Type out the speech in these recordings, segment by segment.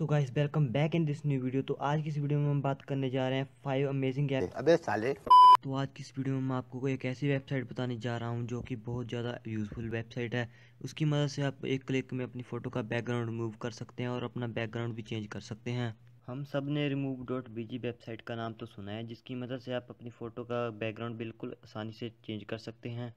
so guys welcome back in this new video तो आज की इस वीडियो में हम बात करने जा रहे हैं फाइव अमेजिंग ऐप अबे साले तो आज की इस वीडियो में मैं आपको एक ऐसी वेबसाइट बताने जा रहा हूँ जो कि बहुत ज़्यादा यूज़फुल वेबसाइट है उसकी मदद से आप एक क्लिक में अपनी फ़ोटो का बैकग्राउंड रिमूव कर सकते हैं और अपना बैकग्राउंड भी चेंज कर सकते हैं हम सब ने remove dot B G website का नाम तो सुना है जिसकी मदद से आप अपनी फ़ोटो का बैकग्राउंड बिल्कुल आसानी से चेंज कर सकते हैं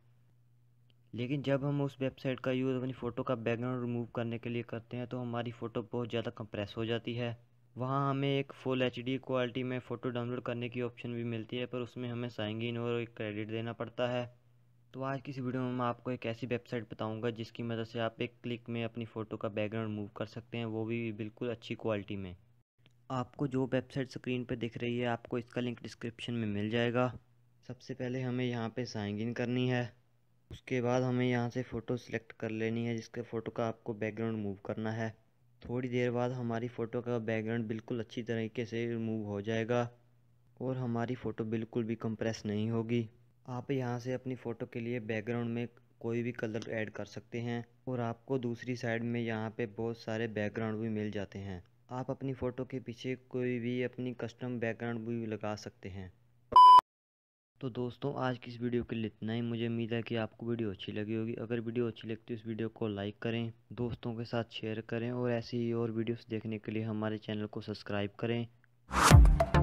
लेकिन जब हम उस वेबसाइट का यूज़ अपनी फ़ोटो का बैकग्राउंड रिमूव करने के लिए करते हैं तो हमारी फ़ोटो बहुत ज़्यादा कंप्रेस हो जाती है वहाँ हमें एक फुल एच क्वालिटी में फ़ोटो डाउनलोड करने की ऑप्शन भी मिलती है पर उसमें हमें साइंग इन और एक क्रेडिट देना पड़ता है तो आज की इस वीडियो में मैं आपको एक ऐसी वेबसाइट बताऊंगा जिसकी मदद से आप एक क्लिक में अपनी फ़ोटो का बैकग्राउंड मूव कर सकते हैं वो भी बिल्कुल अच्छी क्वालिटी में आपको जो वेबसाइट स्क्रीन पर दिख रही है आपको इसका लिंक डिस्क्रिप्शन में मिल जाएगा सबसे पहले हमें यहाँ पर साइन इन करनी है उसके बाद हमें यहाँ से फ़ोटो सिलेक्ट कर लेनी है जिसके फ़ोटो का आपको बैकग्राउंड मूव करना है थोड़ी देर बाद हमारी फ़ोटो का बैकग्राउंड बिल्कुल अच्छी तरीके से रिमूव हो जाएगा और हमारी फ़ोटो बिल्कुल भी कंप्रेस नहीं होगी आप यहाँ से अपनी फ़ोटो के लिए बैकग्राउंड में कोई भी कलर ऐड कर सकते हैं और आपको दूसरी साइड में यहाँ पे बहुत सारे बैकग्राउंड भी मिल जाते हैं आप अपनी फ़ोटो के पीछे कोई भी अपनी कस्टम बैकग्राउंड भी लगा सकते हैं तो दोस्तों आज की इस वीडियो के लिए इतना ही मुझे उम्मीद है कि आपको वीडियो अच्छी लगी होगी अगर वीडियो अच्छी लगती है इस वीडियो को लाइक करें दोस्तों के साथ शेयर करें और ऐसी ही और वीडियोस देखने के लिए हमारे चैनल को सब्सक्राइब करें